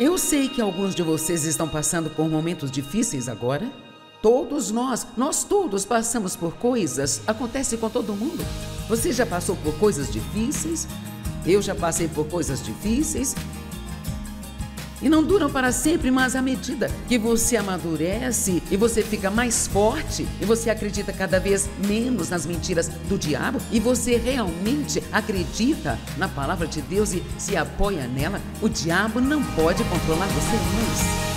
Eu sei que alguns de vocês estão passando por momentos difíceis agora. Todos nós, nós todos passamos por coisas, acontece com todo mundo. Você já passou por coisas difíceis? Eu já passei por coisas difíceis e não duram para sempre, mas à medida que você amadurece e você fica mais forte e você acredita cada vez menos nas mentiras do diabo e você realmente acredita na palavra de Deus e se apoia nela, o diabo não pode controlar você mais.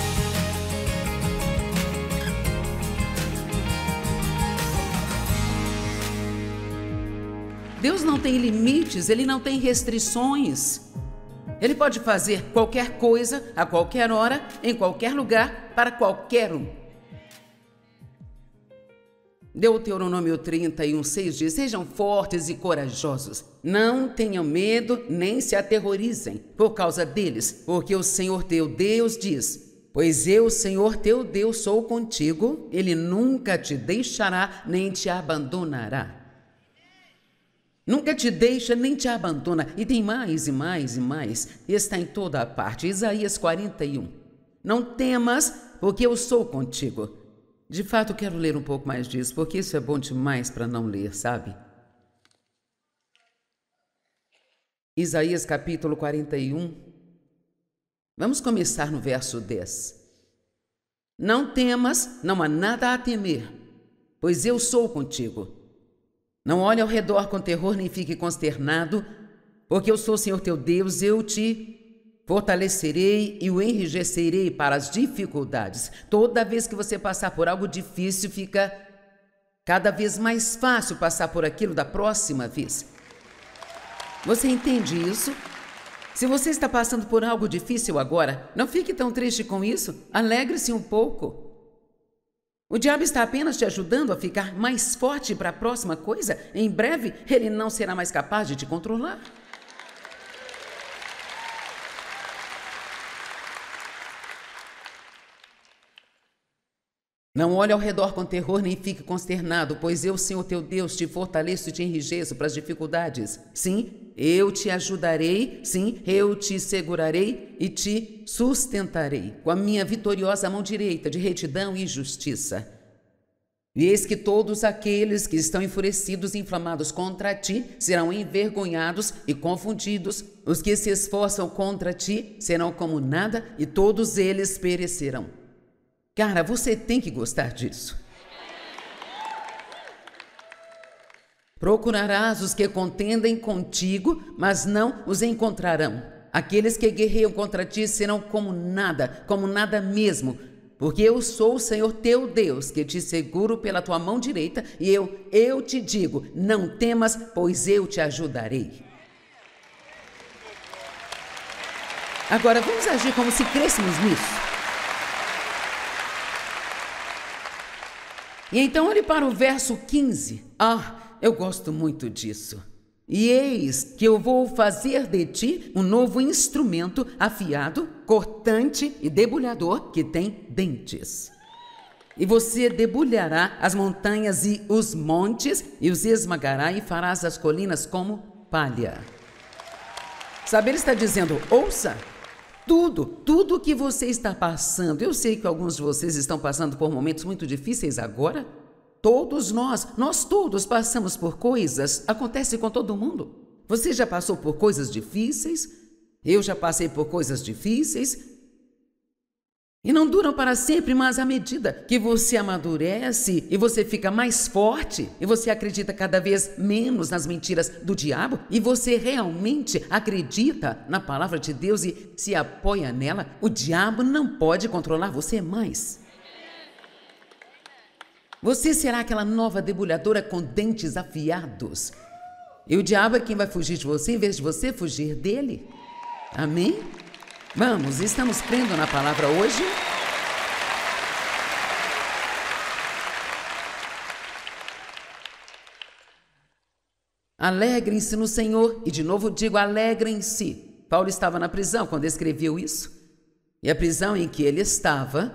Deus não tem limites, ele não tem restrições. Ele pode fazer qualquer coisa, a qualquer hora, em qualquer lugar, para qualquer um. Deuteronômio 31, 6 diz: Sejam fortes e corajosos. Não tenham medo nem se aterrorizem por causa deles, porque o Senhor teu Deus diz: Pois eu, Senhor teu Deus, sou contigo, ele nunca te deixará nem te abandonará. Nunca te deixa nem te abandona, e tem mais e mais e mais, está em toda a parte. Isaías 41. Não temas, porque eu sou contigo. De fato, quero ler um pouco mais disso, porque isso é bom demais para não ler, sabe? Isaías capítulo 41. Vamos começar no verso 10. Não temas, não há nada a temer, pois eu sou contigo. Não olhe ao redor com terror nem fique consternado, porque eu sou o Senhor teu Deus, eu te fortalecerei e o enrijecerei para as dificuldades. Toda vez que você passar por algo difícil, fica cada vez mais fácil passar por aquilo da próxima vez. Você entende isso? Se você está passando por algo difícil agora, não fique tão triste com isso, alegre-se um pouco. O diabo está apenas te ajudando a ficar mais forte para a próxima coisa. Em breve, ele não será mais capaz de te controlar. Não olhe ao redor com terror nem fique consternado, pois eu, Senhor teu Deus, te fortaleço e te enrijeço para as dificuldades. Sim, eu te ajudarei, sim, eu te segurarei e te sustentarei com a minha vitoriosa mão direita de retidão e justiça. E eis que todos aqueles que estão enfurecidos e inflamados contra ti serão envergonhados e confundidos. Os que se esforçam contra ti serão como nada e todos eles perecerão. Cara, você tem que gostar disso. Procurarás os que contendem contigo, mas não os encontrarão. Aqueles que guerreiam contra ti serão como nada, como nada mesmo, porque eu sou o Senhor teu Deus, que te seguro pela tua mão direita, e eu, eu te digo: não temas, pois eu te ajudarei. Agora vamos agir como se crêssemos nisso. E então olhe para o verso 15. Ah, eu gosto muito disso. E eis que eu vou fazer de ti um novo instrumento afiado, cortante e debulhador que tem dentes. E você debulhará as montanhas e os montes, e os esmagará e farás as colinas como palha. Sabe, ele está dizendo: ouça, tudo, tudo que você está passando. Eu sei que alguns de vocês estão passando por momentos muito difíceis agora. Todos nós, nós todos passamos por coisas, acontece com todo mundo. Você já passou por coisas difíceis? Eu já passei por coisas difíceis, e não duram para sempre, mas à medida que você amadurece e você fica mais forte, e você acredita cada vez menos nas mentiras do diabo, e você realmente acredita na palavra de Deus e se apoia nela, o diabo não pode controlar você mais. Você será aquela nova debulhadora com dentes afiados. E o diabo é quem vai fugir de você em vez de você fugir dele. Amém? Vamos, estamos crendo na palavra hoje? Alegrem-se no Senhor, e de novo digo: alegrem-se. Paulo estava na prisão quando escreveu isso, e a prisão em que ele estava,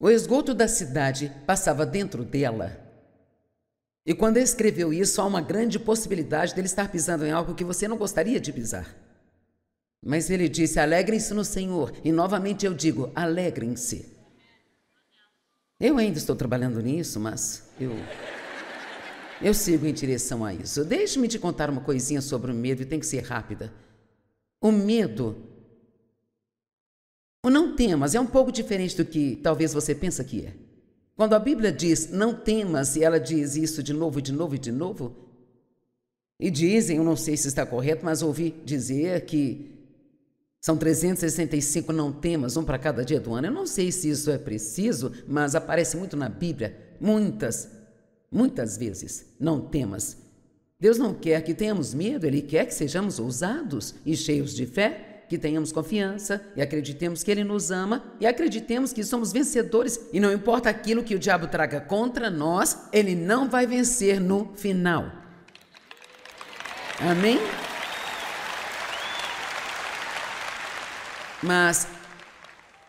o esgoto da cidade passava dentro dela. E quando escreveu isso, há uma grande possibilidade dele estar pisando em algo que você não gostaria de pisar. Mas ele disse: alegrem-se no Senhor. E novamente eu digo: alegrem-se. Eu ainda estou trabalhando nisso, mas eu. Eu sigo em direção a isso. Deixe-me te contar uma coisinha sobre o medo e tem que ser rápida. O medo. O não temas é um pouco diferente do que talvez você pensa que é. Quando a Bíblia diz não temas e ela diz isso de novo, de novo e de novo, e dizem, eu não sei se está correto, mas ouvi dizer que são 365 não temas, um para cada dia do ano. Eu não sei se isso é preciso, mas aparece muito na Bíblia, muitas, muitas vezes, não temas. Deus não quer que tenhamos medo, Ele quer que sejamos ousados e cheios de fé, que tenhamos confiança e acreditemos que Ele nos ama e acreditemos que somos vencedores. E não importa aquilo que o diabo traga contra nós, Ele não vai vencer no final. Amém? Mas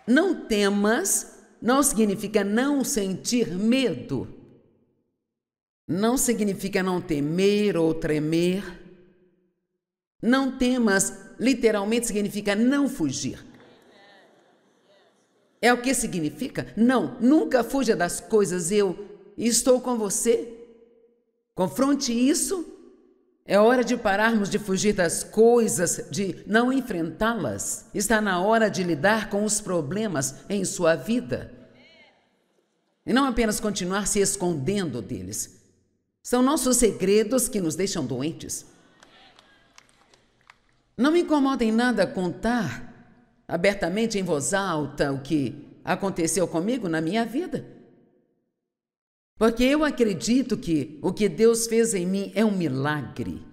não temas não significa não sentir medo. Não significa não temer ou tremer. Não temas literalmente significa não fugir. É o que significa? Não, nunca fuja das coisas. Eu estou com você. Confronte isso é hora de pararmos de fugir das coisas, de não enfrentá-las. Está na hora de lidar com os problemas em sua vida. E não apenas continuar se escondendo deles. São nossos segredos que nos deixam doentes. Não me incomoda em nada contar abertamente em voz alta o que aconteceu comigo na minha vida. Porque eu acredito que o que Deus fez em mim é um milagre.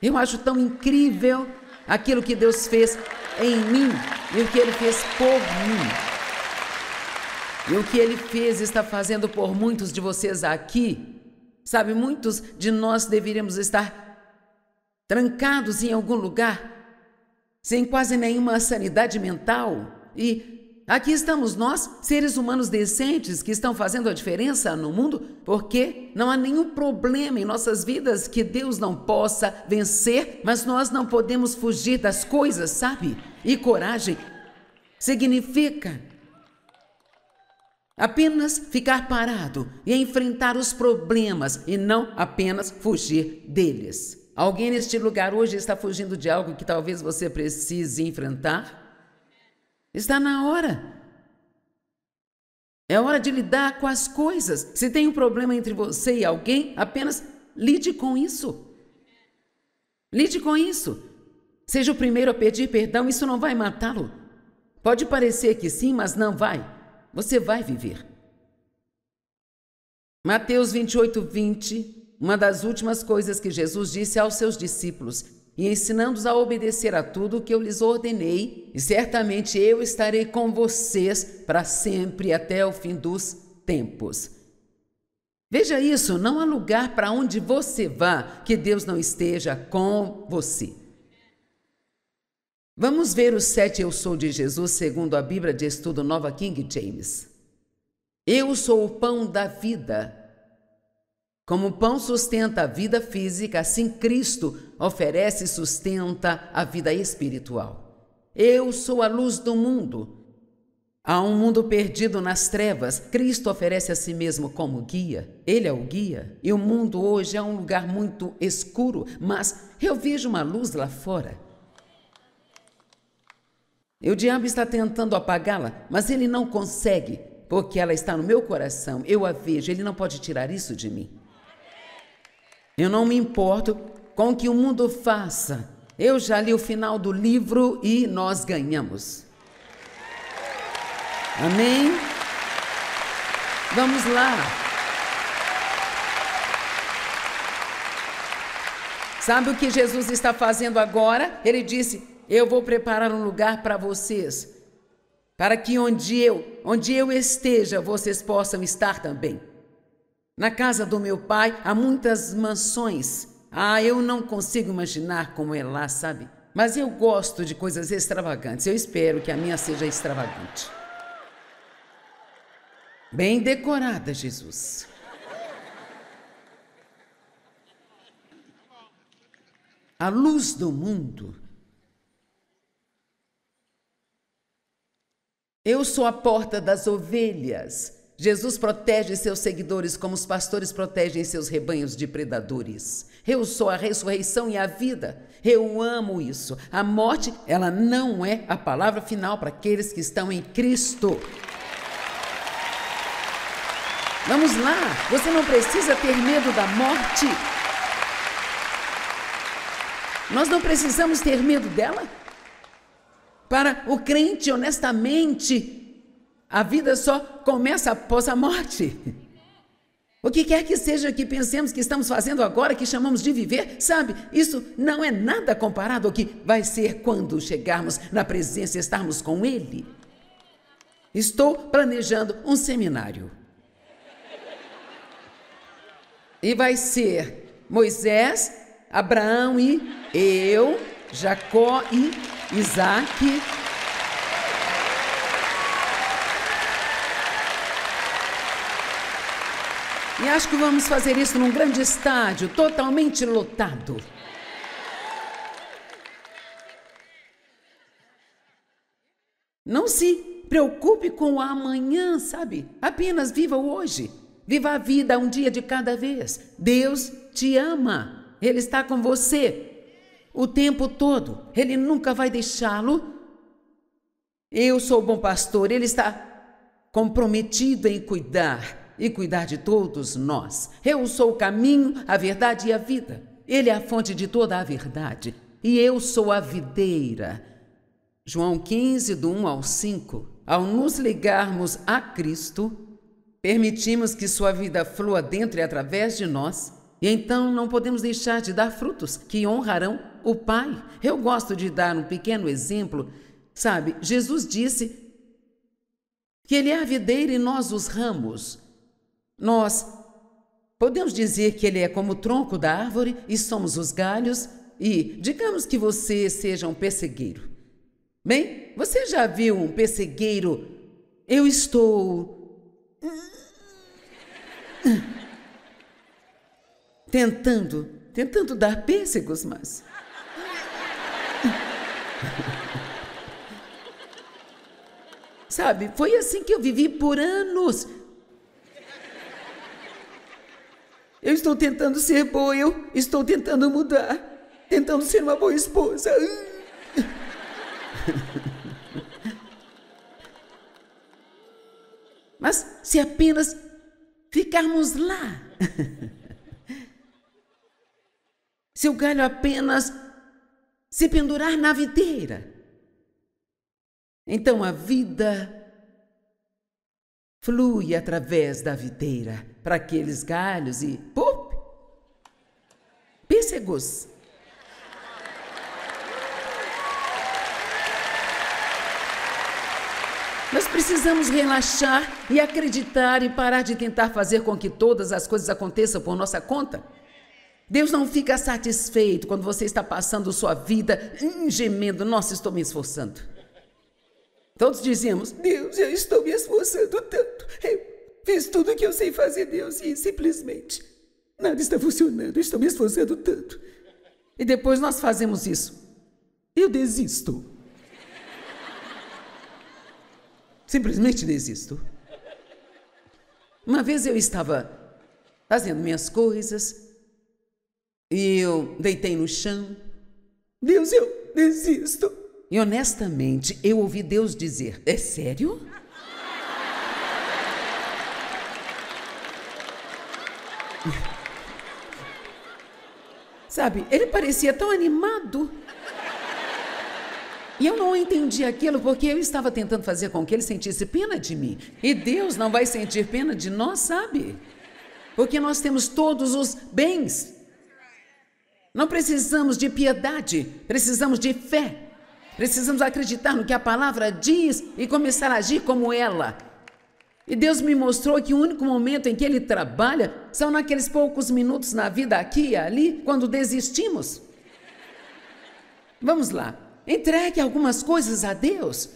Eu acho tão incrível aquilo que Deus fez em mim e o que Ele fez por mim. E o que Ele fez está fazendo por muitos de vocês aqui. Sabe, muitos de nós deveríamos estar trancados em algum lugar, sem quase nenhuma sanidade mental e Aqui estamos nós, seres humanos decentes que estão fazendo a diferença no mundo, porque não há nenhum problema em nossas vidas que Deus não possa vencer, mas nós não podemos fugir das coisas, sabe? E coragem significa apenas ficar parado e enfrentar os problemas e não apenas fugir deles. Alguém neste lugar hoje está fugindo de algo que talvez você precise enfrentar? Está na hora. É hora de lidar com as coisas. Se tem um problema entre você e alguém, apenas lide com isso. Lide com isso. Seja o primeiro a pedir perdão, isso não vai matá-lo. Pode parecer que sim, mas não vai. Você vai viver. Mateus 28, 20, uma das últimas coisas que Jesus disse aos seus discípulos e ensinando-os a obedecer a tudo o que eu lhes ordenei, e certamente eu estarei com vocês para sempre até o fim dos tempos. Veja isso, não há lugar para onde você vá que Deus não esteja com você. Vamos ver os sete Eu Sou de Jesus segundo a Bíblia de Estudo Nova King James. Eu sou o pão da vida. Como o pão sustenta a vida física, assim Cristo oferece e sustenta a vida espiritual. Eu sou a luz do mundo. Há um mundo perdido nas trevas. Cristo oferece a si mesmo como guia. Ele é o guia. E o mundo hoje é um lugar muito escuro, mas eu vejo uma luz lá fora. E o diabo está tentando apagá-la, mas ele não consegue, porque ela está no meu coração. Eu a vejo, ele não pode tirar isso de mim. Eu não me importo com o que o mundo faça. Eu já li o final do livro e nós ganhamos. Amém? Vamos lá. Sabe o que Jesus está fazendo agora? Ele disse: Eu vou preparar um lugar para vocês, para que onde eu, onde eu esteja, vocês possam estar também. Na casa do meu pai há muitas mansões. Ah, eu não consigo imaginar como é lá, sabe? Mas eu gosto de coisas extravagantes. Eu espero que a minha seja extravagante. Bem decorada, Jesus. A luz do mundo. Eu sou a porta das ovelhas. Jesus protege seus seguidores como os pastores protegem seus rebanhos de predadores. Eu sou a ressurreição e a vida. Eu amo isso. A morte, ela não é a palavra final para aqueles que estão em Cristo. Vamos lá, você não precisa ter medo da morte. Nós não precisamos ter medo dela. Para o crente, honestamente, a vida só começa após a morte. O que quer que seja que pensemos que estamos fazendo agora, que chamamos de viver, sabe? Isso não é nada comparado ao que vai ser quando chegarmos na presença e estarmos com Ele. Estou planejando um seminário. E vai ser Moisés, Abraão e eu, Jacó e Isaac, acho que vamos fazer isso num grande estádio, totalmente lotado. Não se preocupe com o amanhã, sabe? Apenas viva o hoje. Viva a vida um dia de cada vez. Deus te ama. Ele está com você o tempo todo. Ele nunca vai deixá-lo. Eu sou o bom pastor. Ele está comprometido em cuidar e cuidar de todos nós. Eu sou o caminho, a verdade e a vida. Ele é a fonte de toda a verdade e eu sou a videira. João 15, do 1 ao 5. Ao nos ligarmos a Cristo, permitimos que sua vida flua dentro e através de nós, e então não podemos deixar de dar frutos que honrarão o Pai. Eu gosto de dar um pequeno exemplo. Sabe, Jesus disse que Ele é a videira e nós os ramos. Nós podemos dizer que ele é como o tronco da árvore e somos os galhos, e digamos que você seja um persegueiro. Bem, você já viu um persegueiro? Eu estou. tentando, tentando dar pêssegos, mas. Sabe, foi assim que eu vivi por anos. Eu estou tentando ser boa, eu estou tentando mudar, tentando ser uma boa esposa. Mas se apenas ficarmos lá, se o galho apenas se pendurar na videira, então a vida flui através da videira para aqueles galhos e pop! Pêssegos. Nós precisamos relaxar e acreditar e parar de tentar fazer com que todas as coisas aconteçam por nossa conta. Deus não fica satisfeito quando você está passando sua vida hum, gemendo, nossa, estou me esforçando. Todos dizíamos: Deus, eu estou me esforçando tanto. Eu fiz tudo o que eu sei fazer, Deus, e simplesmente nada está funcionando. Eu estou me esforçando tanto. E depois nós fazemos isso. Eu desisto. Simplesmente desisto. Uma vez eu estava fazendo minhas coisas e eu deitei no chão. Deus, eu desisto. E honestamente, eu ouvi Deus dizer: É sério? Sabe, ele parecia tão animado. E eu não entendi aquilo porque eu estava tentando fazer com que ele sentisse pena de mim. E Deus não vai sentir pena de nós, sabe? Porque nós temos todos os bens. Não precisamos de piedade, precisamos de fé. Precisamos acreditar no que a palavra diz e começar a agir como ela. E Deus me mostrou que o único momento em que Ele trabalha são naqueles poucos minutos na vida aqui e ali, quando desistimos. Vamos lá. Entregue algumas coisas a Deus.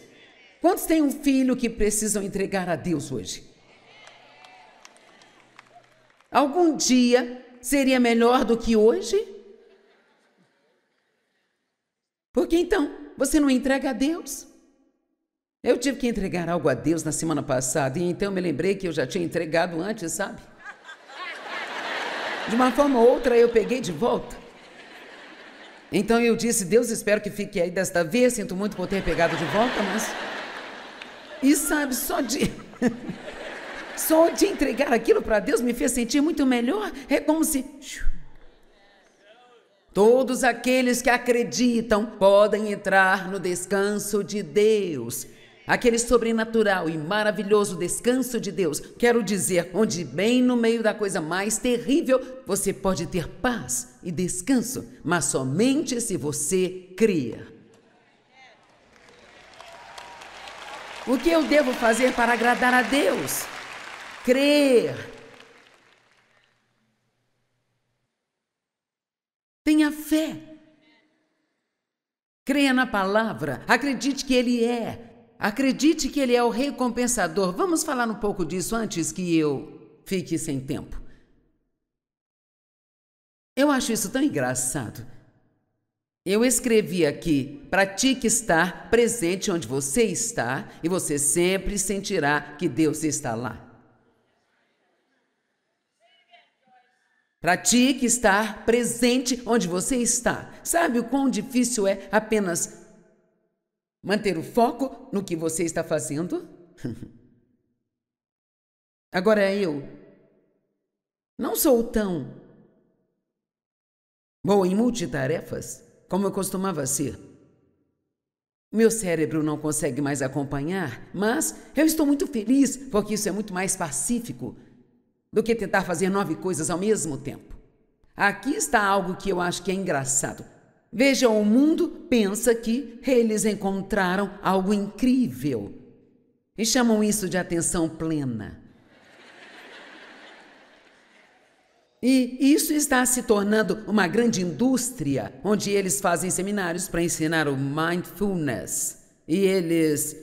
Quantos têm um filho que precisam entregar a Deus hoje? Algum dia seria melhor do que hoje? Porque então, você não entrega a Deus? Eu tive que entregar algo a Deus na semana passada e então me lembrei que eu já tinha entregado antes, sabe? De uma forma ou outra eu peguei de volta. Então eu disse: Deus, espero que fique aí desta vez. Sinto muito por ter pegado de volta, mas. E sabe, só de. só de entregar aquilo para Deus me fez sentir muito melhor. É como se Todos aqueles que acreditam podem entrar no descanso de Deus. Aquele sobrenatural e maravilhoso descanso de Deus, quero dizer, onde, bem no meio da coisa mais terrível, você pode ter paz e descanso, mas somente se você cria. O que eu devo fazer para agradar a Deus? Crer Tenha fé. Creia na palavra, acredite que Ele é. Acredite que Ele é o recompensador. Vamos falar um pouco disso antes que eu fique sem tempo. Eu acho isso tão engraçado. Eu escrevi aqui: pratique estar presente onde você está e você sempre sentirá que Deus está lá. Pratique estar presente onde você está. Sabe o quão difícil é apenas manter o foco no que você está fazendo? Agora eu não sou tão boa em multitarefas como eu costumava ser. Meu cérebro não consegue mais acompanhar, mas eu estou muito feliz porque isso é muito mais pacífico do que tentar fazer nove coisas ao mesmo tempo. Aqui está algo que eu acho que é engraçado. Vejam, o mundo pensa que eles encontraram algo incrível e chamam isso de atenção plena. E isso está se tornando uma grande indústria, onde eles fazem seminários para ensinar o mindfulness. E eles.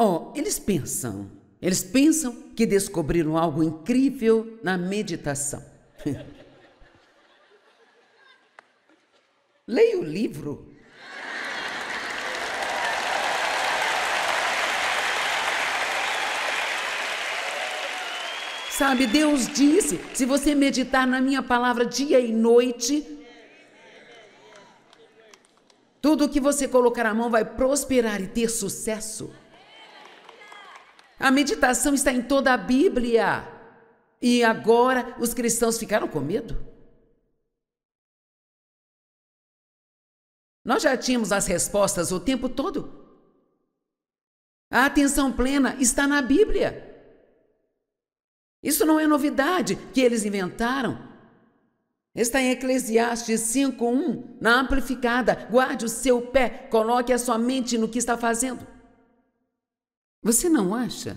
Oh, eles pensam eles pensam que descobriram algo incrível na meditação. Leia o livro. Sabe, Deus disse: se você meditar na minha palavra dia e noite, tudo o que você colocar a mão vai prosperar e ter sucesso. A meditação está em toda a Bíblia. E agora os cristãos ficaram com medo? Nós já tínhamos as respostas o tempo todo. A atenção plena está na Bíblia. Isso não é novidade que eles inventaram. Está em Eclesiastes 5:1, na amplificada. Guarde o seu pé, coloque a sua mente no que está fazendo. Você não acha?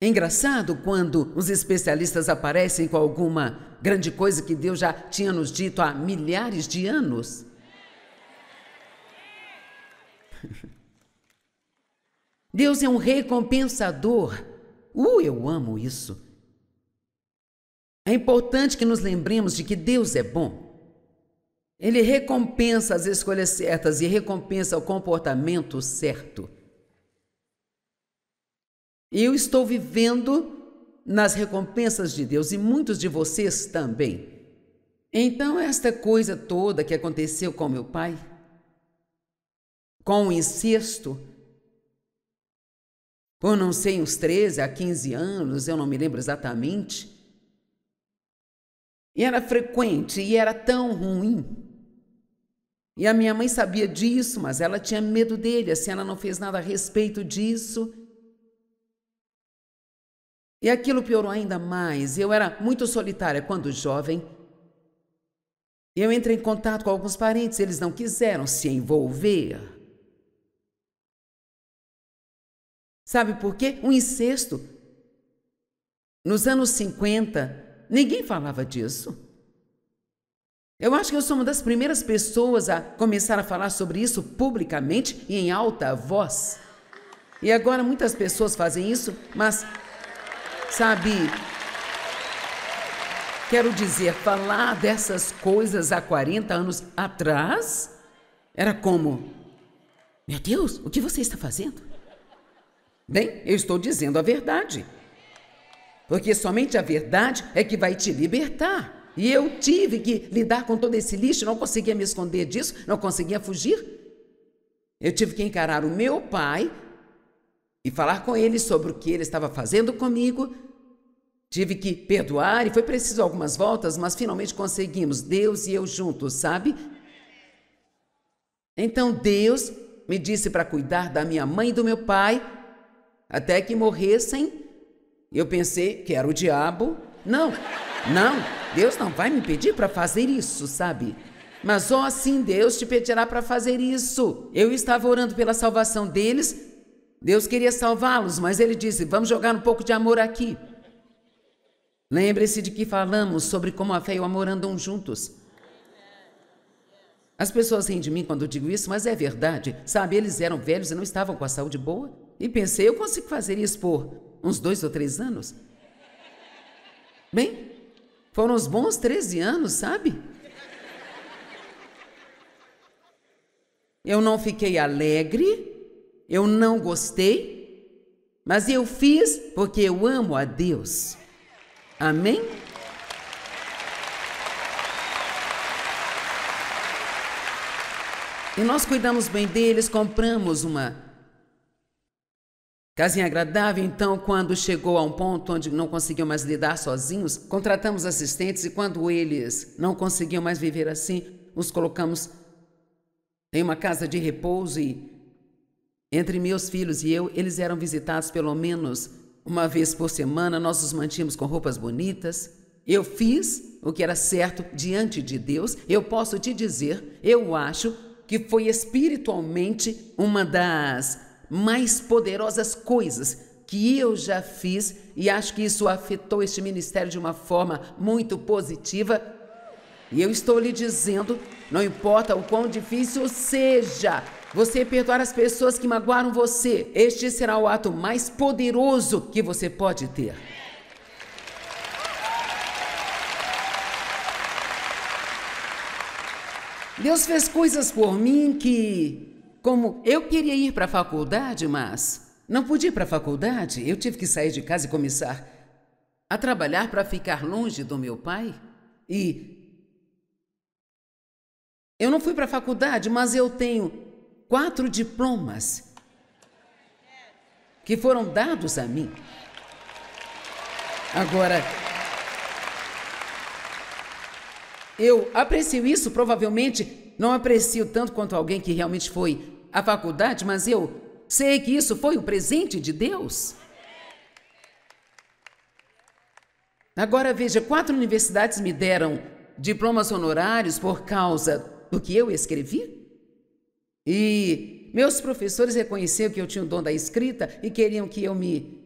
É engraçado quando os especialistas aparecem com alguma grande coisa que Deus já tinha nos dito há milhares de anos. Deus é um recompensador. Uh, eu amo isso. É importante que nos lembremos de que Deus é bom. Ele recompensa as escolhas certas e recompensa o comportamento certo. Eu estou vivendo nas recompensas de Deus e muitos de vocês também. Então, esta coisa toda que aconteceu com meu pai, com o incesto, por não sei, uns 13 a 15 anos, eu não me lembro exatamente, e era frequente e era tão ruim. E a minha mãe sabia disso, mas ela tinha medo dele, assim, ela não fez nada a respeito disso. E aquilo piorou ainda mais. Eu era muito solitária quando jovem. Eu entrei em contato com alguns parentes, eles não quiseram se envolver. Sabe por quê? Um incesto. Nos anos 50, ninguém falava disso. Eu acho que eu sou uma das primeiras pessoas a começar a falar sobre isso publicamente e em alta voz. E agora muitas pessoas fazem isso, mas Sabe? Quero dizer, falar dessas coisas há 40 anos atrás era como: Meu Deus, o que você está fazendo? Bem, eu estou dizendo a verdade. Porque somente a verdade é que vai te libertar. E eu tive que lidar com todo esse lixo, não conseguia me esconder disso, não conseguia fugir. Eu tive que encarar o meu pai e falar com ele sobre o que ele estava fazendo comigo. Tive que perdoar e foi preciso algumas voltas, mas finalmente conseguimos, Deus e eu juntos, sabe? Então Deus me disse para cuidar da minha mãe e do meu pai até que morressem. Eu pensei que era o diabo. Não, não, Deus não vai me pedir para fazer isso, sabe? Mas ó, oh, sim, Deus te pedirá para fazer isso. Eu estava orando pela salvação deles Deus queria salvá-los, mas ele disse: vamos jogar um pouco de amor aqui. Lembre-se de que falamos sobre como a fé e o amor andam juntos. As pessoas riem de mim quando eu digo isso, mas é verdade. Sabe, eles eram velhos e não estavam com a saúde boa. E pensei, eu consigo fazer isso por uns dois ou três anos? Bem, foram uns bons 13 anos, sabe? Eu não fiquei alegre eu não gostei, mas eu fiz porque eu amo a Deus. Amém? E nós cuidamos bem deles, compramos uma casinha agradável. Então, quando chegou a um ponto onde não conseguiam mais lidar sozinhos, contratamos assistentes e quando eles não conseguiam mais viver assim, os colocamos em uma casa de repouso e entre meus filhos e eu, eles eram visitados pelo menos uma vez por semana, nós os mantínhamos com roupas bonitas. Eu fiz o que era certo diante de Deus. Eu posso te dizer, eu acho que foi espiritualmente uma das mais poderosas coisas que eu já fiz e acho que isso afetou este ministério de uma forma muito positiva. E eu estou lhe dizendo, não importa o quão difícil seja, você perdoar as pessoas que magoaram você, este será o ato mais poderoso que você pode ter. Deus fez coisas por mim que, como eu queria ir para a faculdade, mas não podia ir para a faculdade, eu tive que sair de casa e começar a trabalhar para ficar longe do meu pai. E eu não fui para a faculdade, mas eu tenho quatro diplomas que foram dados a mim. Agora, eu aprecio isso, provavelmente não aprecio tanto quanto alguém que realmente foi à faculdade, mas eu sei que isso foi um presente de Deus. Agora veja, quatro universidades me deram diplomas honorários por causa do que eu escrevi? E meus professores reconheceram que eu tinha o dom da escrita e queriam que eu me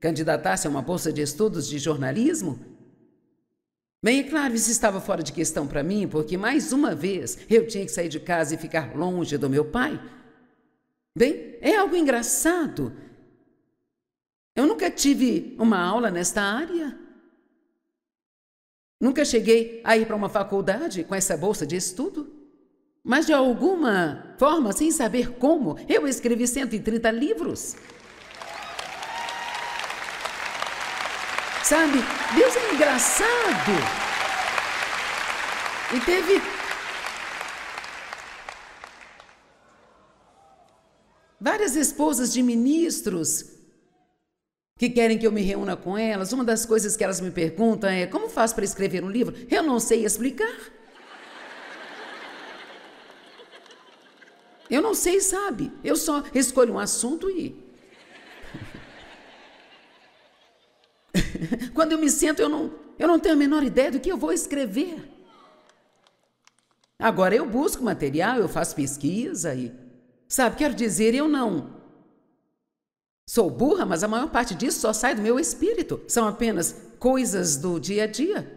candidatasse a uma bolsa de estudos de jornalismo. Bem, é claro, isso estava fora de questão para mim, porque mais uma vez eu tinha que sair de casa e ficar longe do meu pai. Bem, é algo engraçado. Eu nunca tive uma aula nesta área. Nunca cheguei a ir para uma faculdade com essa bolsa de estudo. Mas de alguma forma, sem saber como, eu escrevi 130 livros. Sabe, Deus é engraçado. E teve várias esposas de ministros que querem que eu me reúna com elas. Uma das coisas que elas me perguntam é: como faço para escrever um livro? Eu não sei explicar. Eu não sei, sabe? Eu só escolho um assunto e. Quando eu me sinto, eu não, eu não tenho a menor ideia do que eu vou escrever. Agora eu busco material, eu faço pesquisa e. Sabe, quero dizer, eu não. Sou burra, mas a maior parte disso só sai do meu espírito. São apenas coisas do dia a dia.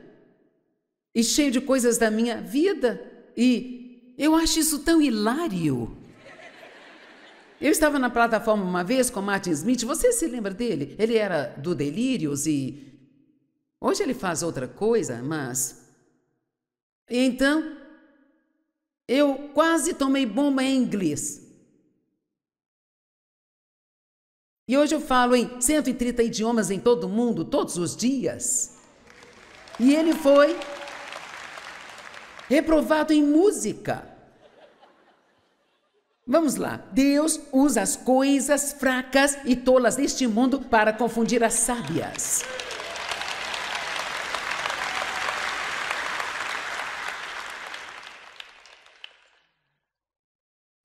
E cheio de coisas da minha vida. E eu acho isso tão hilário. Eu estava na plataforma uma vez com Martin Smith, você se lembra dele? Ele era do Delírios e. Hoje ele faz outra coisa, mas. Então, eu quase tomei bomba em inglês. E hoje eu falo em 130 idiomas em todo o mundo, todos os dias. E ele foi reprovado em música. Vamos lá. Deus usa as coisas fracas e tolas deste mundo para confundir as sábias.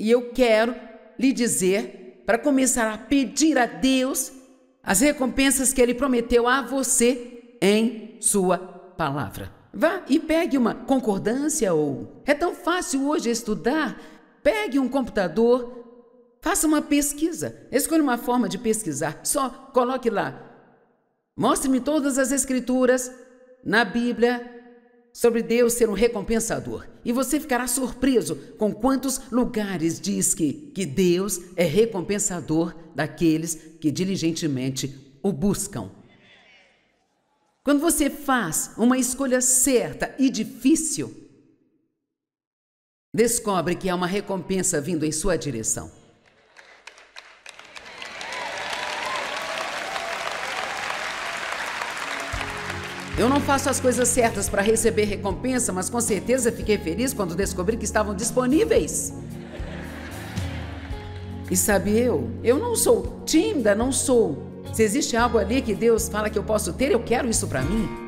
E eu quero lhe dizer para começar a pedir a Deus as recompensas que ele prometeu a você em sua palavra. Vá e pegue uma concordância ou. É tão fácil hoje estudar Pegue um computador, faça uma pesquisa. Escolha uma forma de pesquisar. Só coloque lá. Mostre-me todas as escrituras na Bíblia sobre Deus ser um recompensador. E você ficará surpreso com quantos lugares diz que, que Deus é recompensador daqueles que diligentemente o buscam. Quando você faz uma escolha certa e difícil, descobre que há uma recompensa vindo em sua direção. Eu não faço as coisas certas para receber recompensa, mas com certeza fiquei feliz quando descobri que estavam disponíveis. E sabe eu, eu não sou tímida, não sou. Se existe algo ali que Deus fala que eu posso ter, eu quero isso para mim.